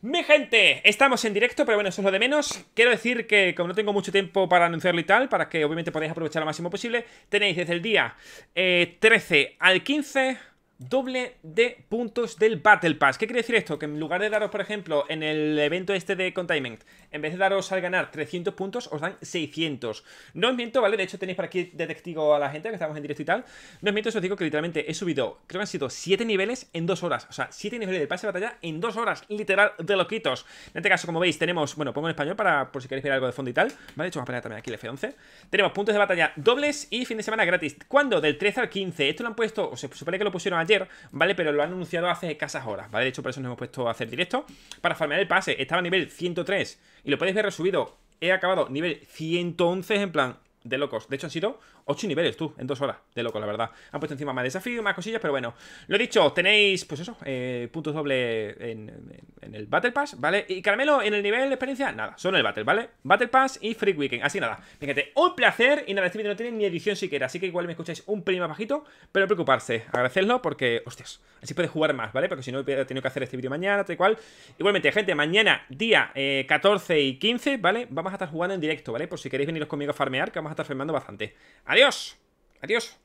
Mi gente, estamos en directo, pero bueno, eso es lo de menos. Quiero decir que como no tengo mucho tiempo para anunciarlo y tal, para que obviamente podáis aprovechar lo máximo posible, tenéis desde el día 13 eh, al 15 doble de puntos del Battle Pass. ¿Qué quiere decir esto? Que en lugar de daros, por ejemplo, en el evento este de Containment, en vez de daros al ganar 300 puntos, os dan 600. No os miento, ¿vale? De hecho, tenéis por aquí de a la gente que estamos en directo y tal. No os miento, os digo que literalmente he subido, creo que han sido 7 niveles en 2 horas. O sea, 7 niveles de pase de batalla en 2 horas, literal, de loquitos. En este caso, como veis, tenemos, bueno, pongo en español para por si queréis ver algo de fondo y tal. Vale, de hecho, vamos a poner también aquí el F11. Tenemos puntos de batalla dobles y fin de semana gratis. ¿Cuándo? Del 13 al 15. Esto lo han puesto, o se supone que lo pusieron ¿vale? Pero lo han anunciado hace casas horas, ¿vale? De hecho, por eso nos hemos puesto a hacer directo. Para farmear el pase, estaba a nivel 103 y lo podéis ver resubido. He acabado nivel 111, en plan, de locos. De hecho, han sido 8 niveles, tú, en 2 horas. De locos, la verdad. Han puesto encima más desafíos, más cosillas, pero bueno. Lo dicho, tenéis, pues eso, eh, puntos doble en, el Battle Pass, ¿vale? Y caramelo, en el nivel de experiencia, nada. Solo en el Battle, ¿vale? Battle Pass y Free Weekend. Así nada. Fíjate, un placer. Y nada, este vídeo no tiene ni edición siquiera. Así que igual me escucháis un pelín bajito. Pero no preocuparse. Eh, Agradecerlo porque, hostias, así puedes jugar más, ¿vale? Porque si no, he tenido que hacer este vídeo mañana, tal cual. Igualmente, gente, mañana, día 14 eh, y 15, ¿vale? Vamos a estar jugando en directo, ¿vale? Por si queréis veniros conmigo a farmear, que vamos vamos a estar filmando bastante. ¡Adiós! ¡Adiós!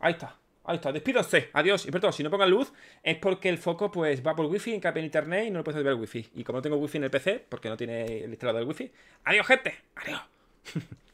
Ahí está. Ahí está, despídose, adiós. Y por todo, si no pongan luz, es porque el foco pues va por wifi, en en internet y no lo puedes ver el wifi. Y como no tengo wifi en el PC, porque no tiene el instalado del wifi, adiós, gente, adiós.